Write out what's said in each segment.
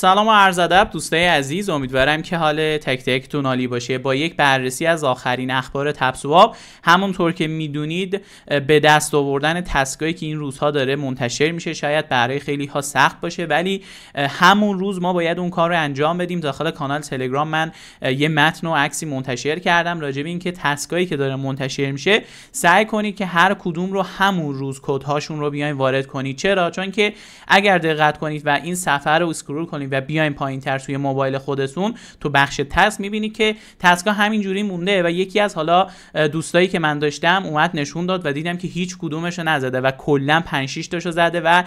سلام و عرض ادب دوستای عزیز امیدوارم که حال تک تکتون عالی باشه با یک بررسی از آخرین اخبار تپسواب همونطور که میدونید به دست آوردن تسکایی که این روزها داره منتشر میشه شاید برای خیلی ها سخت باشه ولی همون روز ما باید اون کار رو انجام بدیم داخل کانال تلگرام من یه متن و عکسی منتشر کردم راجع به اینکه تسکایی که داره منتشر میشه سعی کنید که هر کدوم رو همون روز هاشون رو بیاین وارد کنید چرا چون که اگر دقت کنید و این سفر رو اسکرول کنید و بیایم پایین تر توی موبایل خودتون تو بخش تست میبینی که تسکا همینجوری مونده و یکی از حالا دوستایی که من داشتم اومد نشون داد و دیدم که هیچ کدومش نزده و کلا 5 6 زده و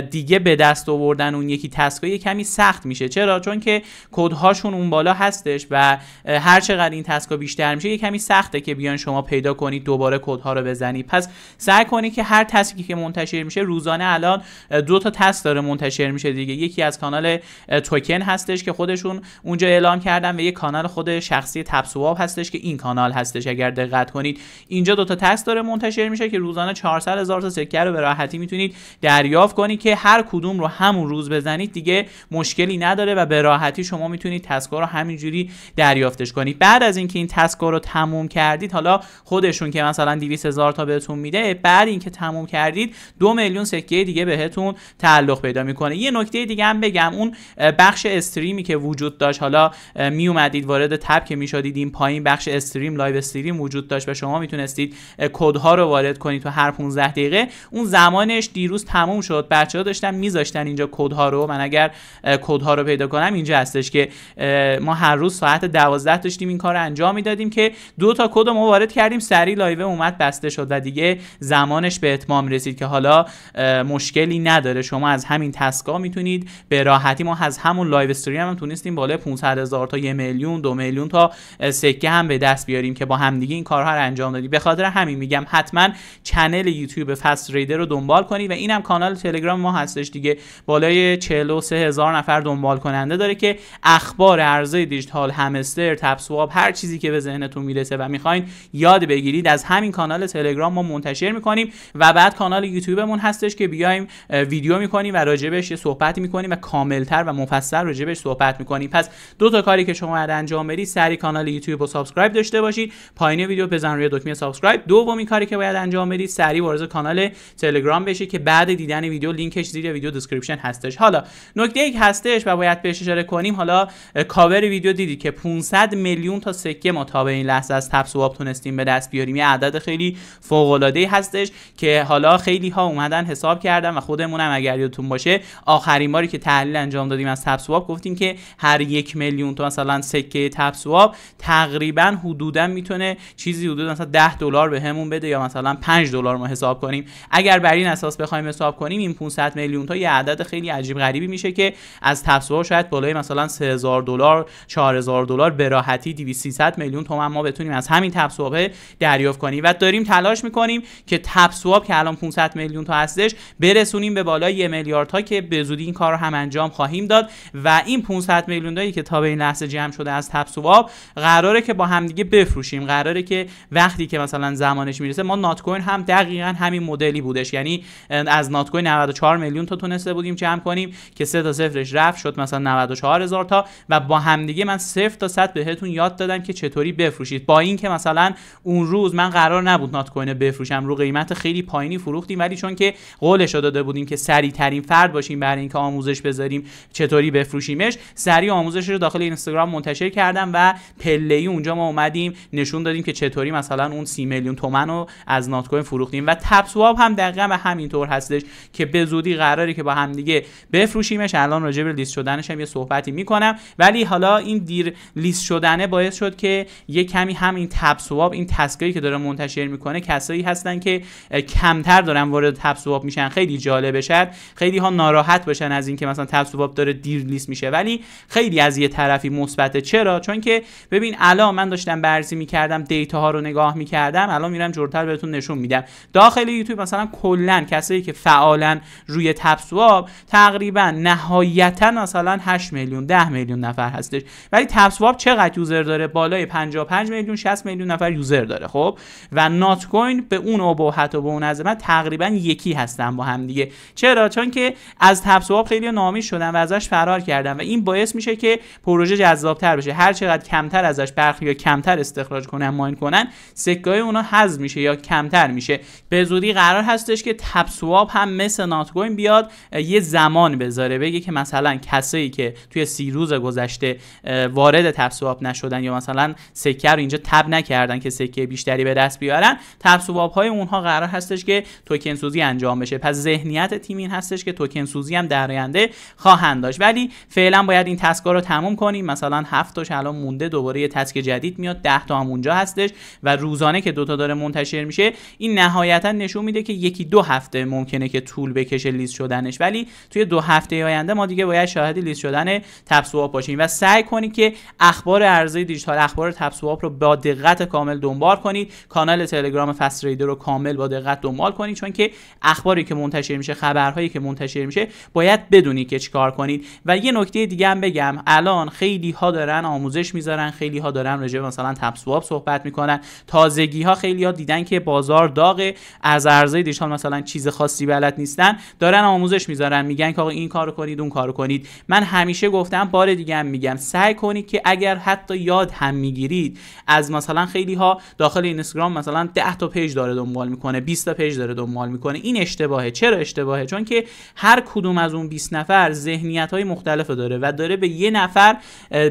دیگه به دست آوردن اون یکی تسکا یه کمی سخت میشه چرا چون که کدهاشون اون بالا هستش و هر چقدر این تسکا بیشتر میشه یه کمی سخته که بیان شما پیدا کنید دوباره کدها رو بزنید پس سعی کنید که هر تسکی که منتشر میشه روزانه الان دو تا تسک داره منتشر میشه دیگه یکی از کانال توکن هستش که خودشون اونجا اعلام کردن و یه کانال خود شخصی تپسواب هستش که این کانال هستش اگر دقت کنید اینجا دوتا تست داره منتشر میشه که روزانه 400 هزار تا سکه رو به راحتی میتونید دریافت کنید که هر کدوم رو همون روز بزنید دیگه مشکلی نداره و به راحتی شما میتونید تسکا رو همینجوری دریافتش کنید بعد از اینکه این, این تسکا رو تموم کردید حالا خودشون که مثلا 200 هزار تا بهتون میده بعد اینکه تموم کردید دو میلیون سکه دیگه بهتون تعلق پیدا میکنه یه نکته دیگه هم بگم اون بخش استریمی که وجود داشت حالا می اومدید وارد تب که میشدید این پایین بخش استریم لایو استریم وجود داشت و شما میتونستید ها رو وارد کنید تو هر 15 دقیقه اون زمانش دیروز تموم شد بچه ها داشتن میذاشتن اینجا ها رو من اگر ها رو پیدا کنم اینجا هستش که ما هر روز ساعت 12 داشتیم این کار رو انجام میدادیم که دو تا کد ما وارد کردیم سری لایو اومد بسته شد و دیگه زمانش به اتمام رسید که حالا مشکلی نداره شما از همین تسکا میتونید به راحتی ما از همون لایو استریم هم تونستیم بالای 500 هزار تا یه میلیون دو میلیون تا سکه هم به دست بیاریم که با همدیگه این کارها رو انجام دادیم به خاطر همین میگم حتما کانال یوتیوب فست ریدر رو دنبال کنید و اینم کانال تلگرام ما هستش دیگه بالای 43 هزار نفر دنبال کننده داره که اخبار ارزهای دیجیتال همستر تپ سواب هر چیزی که به ذهنتون میرسه و میخواین یاد بگیرید از همین کانال تلگرام ما منتشر میکنیم و بعد کانال یوتیوبمون هستش که بیایم ویدیو میکنیم و راجبش یه صحبت میکنیم و کاملتر و مفصل مفصل راجبش صحبت میکنیم پس دو تا کاری که شما باید انجام بدید سری کانال یوتیوب رو سابسکرایب داشته باشید پایین ویدیو بزن روی دکمه سابسکرایب دومین کاری که باید انجام بدید سری وارد کانال تلگرام بشید که بعد دیدن ویدیو لینکش زیر ویدیو دیسکریپشن هستش حالا نکته یک هستش و باید بهش اشاره کنیم حالا کاور ویدیو دیدی که 500 میلیون تا سکه ما تا به این لحظه از تپ سواب تونستیم به دست بیاریم یه عدد خیلی فوق العاده هستش که حالا خیلی ها اومدن حساب کردن و خودمونم اگر یادتون باشه آخرین باری که تحلیل انجام دادیم از تپ سواب گفتیم که هر یک میلیون تا مثلا سکه تپ سواب تقریبا حدودا میتونه چیزی حدود مثلا 10 دلار بهمون به بده یا مثلا 5 دلار ما حساب کنیم اگر بر این اساس بخوایم حساب کنیم این 500 میلیون تا یه عدد خیلی عجیب غریبی میشه که از تپ سواب شاید بالای مثلا 3000 دلار 4000 دلار به راحتی 2300 میلیون تومن ما بتونیم از همین تپ سواب دریافت کنیم و داریم تلاش میکنیم که تپ سواب که الان 500 میلیون تا هستش برسونیم به بالای 1 میلیارد تا که به زودی این کار هم انجام خواهیم داد و این 500 میلیون دایی که تا به این لحظه جمع شده از تپ سواب قراره که با همدیگه بفروشیم قراره که وقتی که مثلا زمانش میرسه ما نات کوین هم دقیقا همین مدلی بودش یعنی از نات کوین 94 میلیون تا تونسته بودیم جمع کنیم که 3 تا صفرش رفت شد مثلا 94 هزار تا و با همدیگه من 0 تا 100 بهتون یاد دادم که چطوری بفروشید با اینکه مثلا اون روز من قرار نبود نات کوین بفروشم رو قیمت خیلی پایینی فروختیم ولی چون که قولش داده بودیم که سریع ترین فرد باشیم برای اینکه آموزش بذاریم چطوری بفروشیمش سریع آموزش رو داخل اینستاگرام منتشر کردم و پله ای اونجا ما اومدیم نشون دادیم که چطوری مثلا اون سی میلیون تومن رو از نات فروختیم و تپ سواب هم دقیقا به همین طور هستش که به زودی قراره که با هم دیگه بفروشیمش الان راجع به لیست شدنش هم یه صحبتی میکنم ولی حالا این دیر لیست شدنه باعث شد که یه کمی هم این تپ سواب این تسکایی که داره منتشر میکنه کسایی هستن که کمتر دارن وارد تپ سواب میشن خیلی جالبه شد خیلی ها ناراحت باشن از اینکه مثلا تپ سواب داره دیر لیست میشه ولی خیلی از یه طرفی مثبته چرا چون که ببین الان من داشتم بررسی میکردم دیتا ها رو نگاه میکردم الان میرم جورتر بهتون نشون میدم داخل یوتیوب مثلا کلا کسایی که فعالا روی تپ سواب تقریبا نهایتا مثلا 8 میلیون 10 میلیون نفر هستش ولی تپ سواب چقدر یوزر داره بالای 55 میلیون 60 میلیون نفر یوزر داره خب و نات کوین به اون ابهت و به اون عظمت تقریبا یکی هستن با هم دیگه چرا چون که از تپ سواب خیلی نامی شدن و از ازش فرار کردن و این باعث میشه که پروژه تر بشه هر چقدر کمتر ازش برخی یا کمتر استخراج کنن ماین کنن سکه های اونا حذف میشه یا کمتر میشه به زودی قرار هستش که تپ سواب هم مثل کوین بیاد یه زمان بذاره بگه که مثلا کسایی که توی سی روز گذشته وارد تپ سواب نشدن یا مثلا سکه رو اینجا تب نکردن که سکه بیشتری به دست بیارن تپ سواب های اونها قرار هستش که توکن سوزی انجام بشه پس ذهنیت تیم این هستش که توکن سوزی هم در آینده خواهند داشت ولی فعلا باید این تسکا رو تموم کنیم مثلا هفت تاش الان مونده دوباره یه تسک جدید میاد 10 تا هم اونجا هستش و روزانه که دوتا داره منتشر میشه این نهایتا نشون میده که یکی دو هفته ممکنه که طول بکشه لیست شدنش ولی توی دو هفته آینده ما دیگه باید شاهد لیست شدن تپسواب باشیم و سعی کنید که اخبار ارزی دیجیتال اخبار تپسواب رو با دقت کامل دنبال کنید کانال تلگرام فست ریدر رو کامل با دقت دنبال کنید چون که اخباری که منتشر میشه خبرهایی که منتشر میشه باید بدونی که چیکار کنی و یه نکته دیگه هم بگم الان خیلی ها دارن آموزش میذارن خیلی ها دارن راجع مثلا تپ سواب صحبت میکنن تازگی ها خیلی ها دیدن که بازار داغه از ارزهای دیجیتال مثلا چیز خاصی بلد نیستن دارن آموزش میذارن میگن که آقا این کارو کنید اون کارو کنید من همیشه گفتم بار دیگه هم میگم سعی کنید که اگر حتی یاد هم میگیرید از مثلا خیلی ها داخل اینستاگرام مثلا 10 تا پیج داره دنبال میکنه 20 تا پیج داره دنبال میکنه این اشتباهه چرا اشتباهه چون که هر کدوم از اون 20 نفر ذهنیت ذهنیت های مختلف داره و داره به یه نفر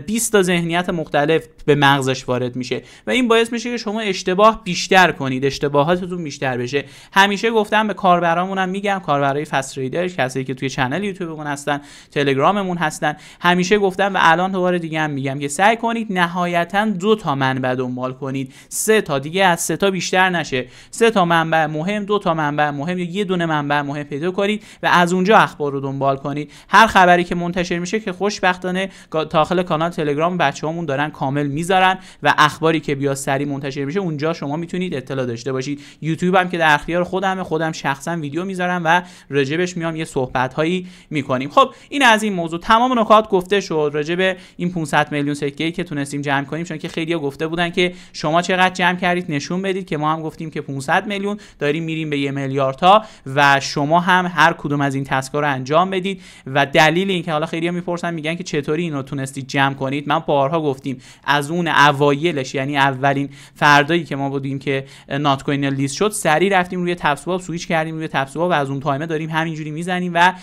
20 تا ذهنیت مختلف به مغزش وارد میشه و این باعث میشه که شما اشتباه بیشتر کنید اشتباهاتتون بیشتر بشه همیشه گفتم به هم میگم کاربرای فست ریدر کسایی که توی کانال یوتیوبمون هستن تلگراممون هستن همیشه گفتم و الان دوباره دیگه هم میگم که سعی کنید نهایتا دو تا منبع دنبال کنید سه تا دیگه از سه تا بیشتر نشه سه تا منبع مهم دو تا منبع مهم یا یه دونه منبع مهم پیدا کنید و از اونجا اخبار رو دنبال کنید هر خبر خبری که منتشر میشه که خوشبختانه داخل کانال تلگرام بچه‌هامون دارن کامل میذارن و اخباری که بیا سری منتشر میشه اونجا شما میتونید اطلاع داشته باشید یوتیوب هم که در اختیار خودم خودم شخصا ویدیو میذارم و راجبش میام یه صحبت هایی میکنیم خب این از این موضوع تمام نکات گفته شد راجب این 500 میلیون سکه که تونستیم جمع کنیم چون که خیلی‌ها گفته بودن که شما چقدر جمع کردید نشون بدید که ما هم گفتیم که 500 میلیون داریم میریم به یه میلیارد تا و شما هم هر کدوم از این تسکا رو انجام بدید و دلیل دلیل که حالا خیلی ها میپرسن میگن که چطوری اینو تونستی جمع کنید من بارها گفتیم از اون اوایلش یعنی اولین فردایی که ما بودیم که نات کوین لیست شد سریع رفتیم روی تپسواب سویچ کردیم روی تپسواب و از اون تایمه داریم همینجوری میزنیم و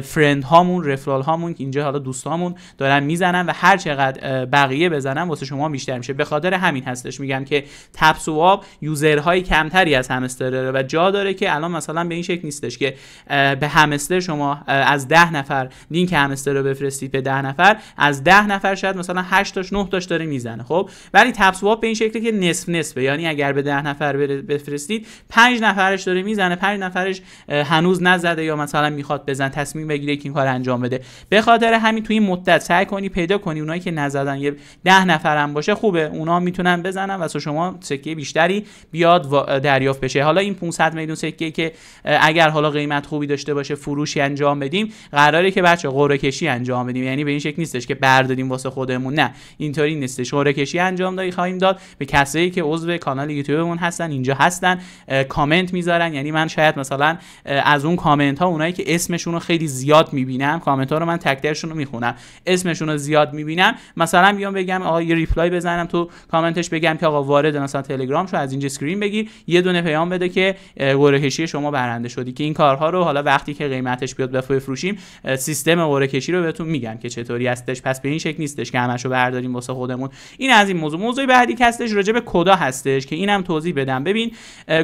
فرند هامون رفرال هامون که اینجا حالا دوستامون دارن میزنن و هر چقدر بقیه بزنن واسه شما بیشتر میشه به خاطر همین هستش میگم که تپسواب های کمتری از همستر و جا داره که الان مثلا به این شکل نیستش که به همستر شما از ده نفر لینک همستر رو بفرستید به 10 نفر از 10 نفر شاید مثلا 8 تاش 9 تاش داره میزنه خب ولی تپ سواب به این شکلی که نصف نصفه یعنی اگر به 10 نفر بفرستید 5 نفرش داره میزنه 5 نفرش هنوز نزده یا مثلا میخواد بزن تصمیم بگیره که این کار انجام بده به خاطر همین توی این مدت سعی کنی پیدا کنی اونایی که نزدن یه 10 نفرم باشه خوبه اونا میتونن بزنن و شما سکه بیشتری بیاد دریافت بشه حالا این 500 میلیون سکه که اگر حالا قیمت خوبی داشته باشه فروشی انجام بدیم قراره که بچه قرعه کشی انجام بدیم یعنی به این شکل نیستش که بردادیم واسه خودمون نه اینطوری نیستش قرعه کشی انجام دادی خواهیم داد به کسایی که عضو کانال یوتیوبمون هستن اینجا هستن کامنت میذارن یعنی من شاید مثلا از اون کامنت ها اونایی که اسمشون رو خیلی زیاد میبینم کامنت ها رو من تکشون رو میخونم اسمشون رو زیاد میبینم مثلا بیام بگم آقا یه ریپلای بزنم تو کامنتش بگم که آقا وارد مثلا تلگرام شو از اینجا سکرین بگیر یه دونه پیام بده که قرعه شما برنده شدی که این کارها رو حالا وقتی که قیمتش بیاد بفروشیم سیستم قرعه کشی رو بهتون میگم که چطوری هستش پس به این شکل نیستش که همشو برداریم واسه خودمون این از این موضوع موضوع بعدی که هستش راجع به کدا هستش که اینم توضیح بدم ببین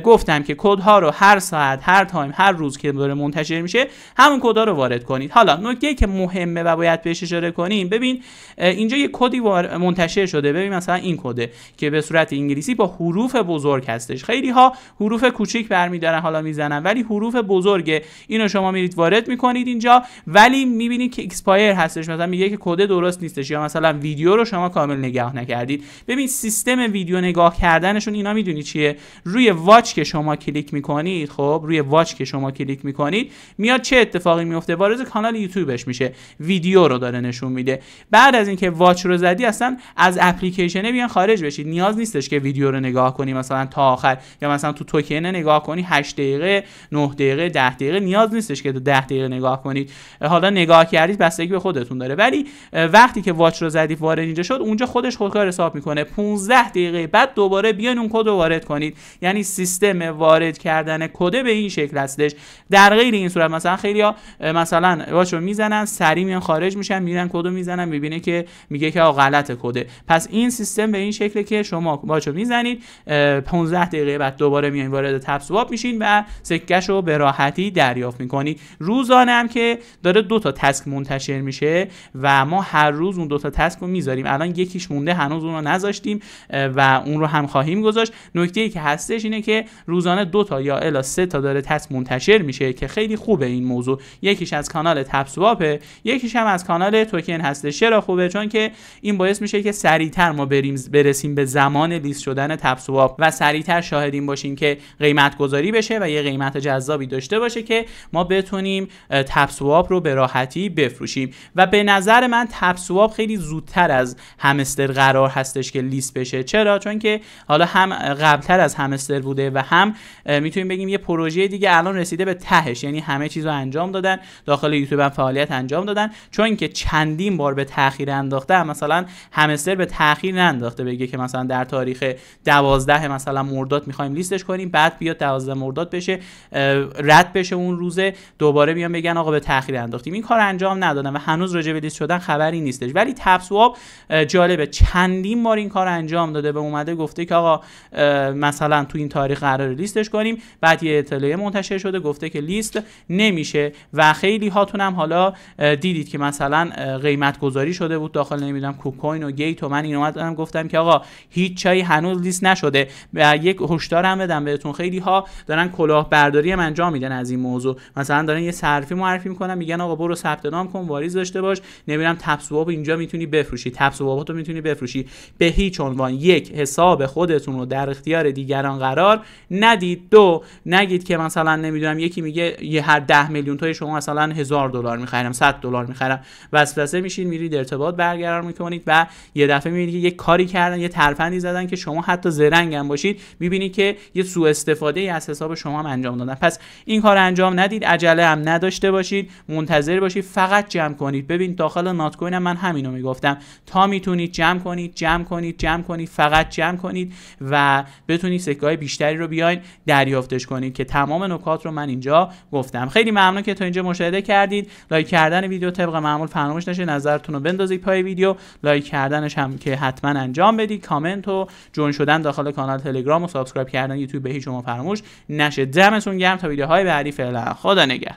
گفتم که کدها رو هر ساعت هر تایم هر روز که داره منتشر میشه همون کدا رو وارد کنید حالا نکته که مهمه و باید بهش اشاره کنیم ببین اینجا یه کدی منتشر شده ببین مثلا این کده که به صورت انگلیسی با حروف بزرگ هستش خیلی ها حروف کوچیک برمیدارن حالا میزنن ولی حروف بزرگ اینو شما میرید وارد میکنید اینجا ولی می میبینید که اکسپایر هستش مثلا میگه که کد درست نیستش یا مثلا ویدیو رو شما کامل نگاه نکردید ببین سیستم ویدیو نگاه کردنشون اینا میدونی چیه روی واچ که شما کلیک میکنید خب روی واچ که شما کلیک میکنید میاد چه اتفاقی میفته وارد کانال یوتیوبش میشه ویدیو رو داره نشون میده بعد از اینکه واچ رو زدی اصلا از اپلیکیشن بیان خارج بشید نیاز نیستش که ویدیو رو نگاه کنی مثلا تا آخر یا مثلا تو توکن نگاه کنی 8 دقیقه 9 دقیقه 10 دقیقه نیاز نیستش که 10 دقیقه نگاه کنید حالا نگاه نگاه کردید بستگی به خودتون داره ولی وقتی که واچ رو زدید وارد اینجا شد اونجا خودش خودکار حساب میکنه 15 دقیقه بعد دوباره بیان اون کد رو وارد کنید یعنی سیستم وارد کردن کد به این شکل هستش در غیر این صورت مثلا خیلی ها مثلا واچ رو میزنن سری میان خارج میشن میرن کد رو میزنن میبینه که میگه که آقا غلط کده پس این سیستم به این شکله که شما واچ رو میزنید 15 دقیقه بعد دوباره میان وارد تپ سواب میشین و سکهشو رو به راحتی دریافت میکنید روزانه هم که داره دو تا تسک منتشر میشه و ما هر روز اون دوتا تسک رو میذاریم الان یکیش مونده هنوز اون رو نذاشتیم و اون رو هم خواهیم گذاشت نکته ای که هستش اینه که روزانه دو تا یا الا سه تا داره تسک منتشر میشه که خیلی خوبه این موضوع یکیش از کانال تپسواپه یکیش هم از کانال توکن هستش چرا خوبه چون که این باعث میشه که سریعتر ما بریم برسیم به زمان لیست شدن تپسواپ و سریعتر شاهدیم باشیم که قیمت گذاری بشه و یه قیمت جذابی داشته باشه که ما بتونیم تپسواپ رو به راحت بفروشیم و به نظر من تبسواب خیلی زودتر از همستر قرار هستش که لیست بشه چرا چون که حالا هم قبلتر از همستر بوده و هم میتونیم بگیم یه پروژه دیگه الان رسیده به تهش یعنی همه چیز رو انجام دادن داخل یوتیوب هم فعالیت انجام دادن چون که چندین بار به تاخیر انداخته مثلا همستر به تاخیر ننداخته بگه که مثلا در تاریخ 12 مثلا مرداد میخوایم لیستش کنیم بعد بیاد 12 مرداد بشه رد بشه اون روزه دوباره بیان بگن آقا به تاخیر انداختیم این کار انجام ندادن و هنوز راجع به لیست شدن خبری نیستش ولی سواب جالبه چندین بار این کار انجام داده به اومده گفته که آقا مثلا تو این تاریخ قرار لیستش کنیم بعد یه اطلاعیه منتشر شده گفته که لیست نمیشه و خیلی هاتون هم حالا دیدید که مثلا قیمت گذاری شده بود داخل نمیدونم کوکوین و گیت و من این اومدم گفتم که آقا هیچ چایی هنوز لیست نشده و یک هشدارم بدم بهتون خیلی ها دارن کلاهبرداری انجام میدن از این موضوع مثلا دارن یه صرفی معرفی میکنن میگن آقا برو ثبت نام کن واریز داشته باش نمیرم تپسواب اینجا میتونی بفروشی رو میتونی بفروشی به هیچ عنوان یک حساب خودتون رو در اختیار دیگران قرار ندید دو نگید که مثلا نمیدونم یکی میگه یه هر ده میلیون توی شما مثلا هزار دلار میخرم 100 دلار میخرم وسوسه میشین میرید ارتباط برقرار میکنید و یه دفعه میبینید که یه کاری کردن یه ترفندی زدن که شما حتی زرنگ هم باشید میبینید که یه سوء استفاده ای از حساب شما هم انجام دادن پس این کار انجام ندید عجله هم نداشته باشید منتظر باشید فقط جمع کنید ببین داخل نات کوین من همینو میگفتم تا میتونید جمع کنید جمع کنید جمع کنید فقط جمع کنید و بتونید سکه های بیشتری رو بیاین دریافتش کنید که تمام نکات رو من اینجا گفتم خیلی ممنون که تا اینجا مشاهده کردید لایک کردن ویدیو طبق معمول فراموش نشه نظرتون رو بندازید پای ویدیو لایک کردنش هم که حتما انجام بدید کامنت و جون شدن داخل کانال تلگرام و سابسکرایب کردن یوتیوب به هیچ شما فراموش نشه دمتون گرم تا ویدیوهای بعدی فعلا خدا نگه